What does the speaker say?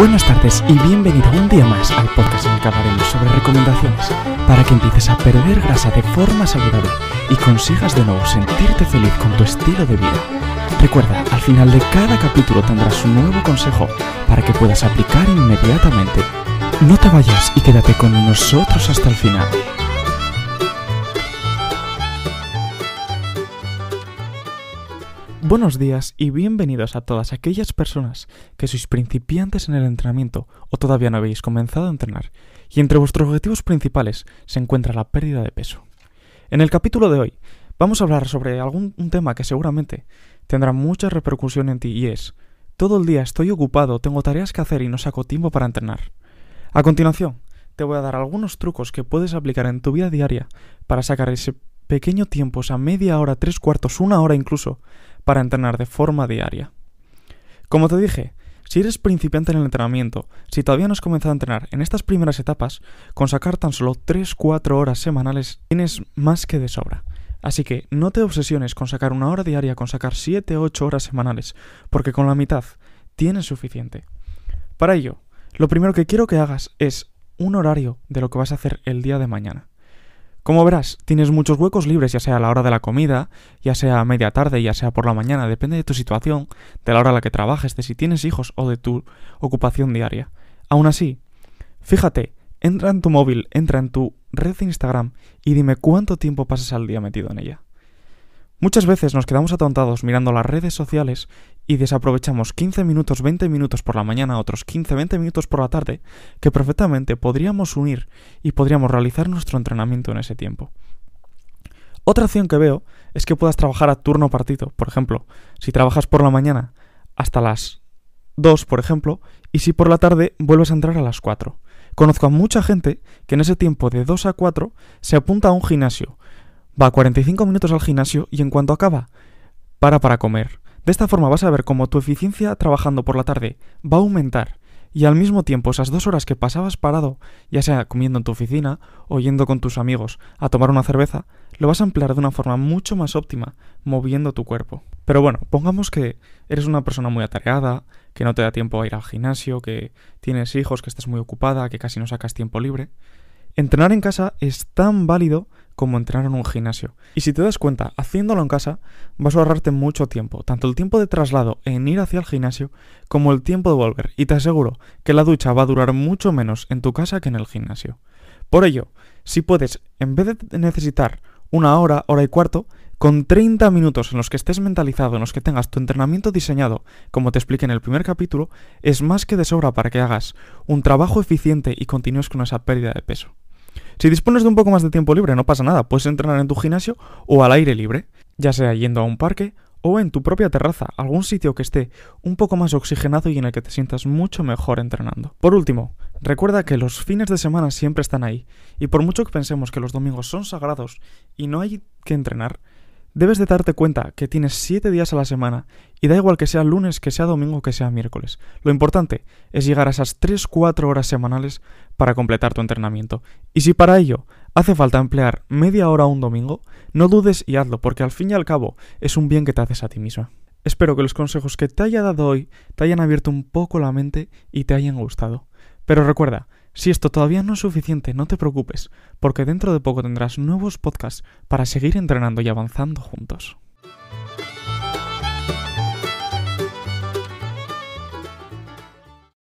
Buenas tardes y bienvenido un día más al podcast en el que hablaremos sobre recomendaciones para que empieces a perder grasa de forma saludable y consigas de nuevo sentirte feliz con tu estilo de vida. Recuerda, al final de cada capítulo tendrás un nuevo consejo para que puedas aplicar inmediatamente. No te vayas y quédate con nosotros hasta el final. Buenos días y bienvenidos a todas aquellas personas que sois principiantes en el entrenamiento o todavía no habéis comenzado a entrenar y entre vuestros objetivos principales se encuentra la pérdida de peso. En el capítulo de hoy vamos a hablar sobre algún un tema que seguramente tendrá mucha repercusión en ti y es, todo el día estoy ocupado, tengo tareas que hacer y no saco tiempo para entrenar. A continuación, te voy a dar algunos trucos que puedes aplicar en tu vida diaria para sacar ese pequeño tiempo, o esa media hora, tres cuartos, una hora incluso, para entrenar de forma diaria. Como te dije, si eres principiante en el entrenamiento, si todavía no has comenzado a entrenar en estas primeras etapas, con sacar tan solo 3-4 horas semanales tienes más que de sobra. Así que no te obsesiones con sacar una hora diaria, con sacar 7-8 horas semanales, porque con la mitad tienes suficiente. Para ello, lo primero que quiero que hagas es un horario de lo que vas a hacer el día de mañana. Como verás, tienes muchos huecos libres, ya sea a la hora de la comida, ya sea a media tarde, ya sea por la mañana, depende de tu situación, de la hora a la que trabajes, de si tienes hijos o de tu ocupación diaria. Aún así, fíjate, entra en tu móvil, entra en tu red de Instagram y dime cuánto tiempo pasas al día metido en ella. Muchas veces nos quedamos atontados mirando las redes sociales y desaprovechamos 15 minutos, 20 minutos por la mañana, otros 15, 20 minutos por la tarde, que perfectamente podríamos unir y podríamos realizar nuestro entrenamiento en ese tiempo. Otra opción que veo es que puedas trabajar a turno partido. Por ejemplo, si trabajas por la mañana hasta las 2, por ejemplo, y si por la tarde vuelves a entrar a las 4. Conozco a mucha gente que en ese tiempo de 2 a 4 se apunta a un gimnasio Va 45 minutos al gimnasio y en cuanto acaba, para para comer. De esta forma vas a ver cómo tu eficiencia trabajando por la tarde va a aumentar y al mismo tiempo esas dos horas que pasabas parado, ya sea comiendo en tu oficina o yendo con tus amigos a tomar una cerveza, lo vas a emplear de una forma mucho más óptima, moviendo tu cuerpo. Pero bueno, pongamos que eres una persona muy atareada, que no te da tiempo a ir al gimnasio, que tienes hijos, que estás muy ocupada, que casi no sacas tiempo libre. Entrenar en casa es tan válido como entrenar en un gimnasio. Y si te das cuenta, haciéndolo en casa, vas a ahorrarte mucho tiempo, tanto el tiempo de traslado en ir hacia el gimnasio como el tiempo de volver. Y te aseguro que la ducha va a durar mucho menos en tu casa que en el gimnasio. Por ello, si puedes, en vez de necesitar una hora, hora y cuarto, con 30 minutos en los que estés mentalizado, en los que tengas tu entrenamiento diseñado, como te expliqué en el primer capítulo, es más que de sobra para que hagas un trabajo eficiente y continúes con esa pérdida de peso. Si dispones de un poco más de tiempo libre, no pasa nada, puedes entrenar en tu gimnasio o al aire libre, ya sea yendo a un parque o en tu propia terraza, algún sitio que esté un poco más oxigenado y en el que te sientas mucho mejor entrenando. Por último, recuerda que los fines de semana siempre están ahí, y por mucho que pensemos que los domingos son sagrados y no hay que entrenar, Debes de darte cuenta que tienes 7 días a la semana y da igual que sea lunes, que sea domingo, que sea miércoles. Lo importante es llegar a esas 3-4 horas semanales para completar tu entrenamiento. Y si para ello hace falta emplear media hora un domingo, no dudes y hazlo, porque al fin y al cabo es un bien que te haces a ti misma. Espero que los consejos que te haya dado hoy te hayan abierto un poco la mente y te hayan gustado. Pero recuerda, si esto todavía no es suficiente, no te preocupes, porque dentro de poco tendrás nuevos podcasts para seguir entrenando y avanzando juntos.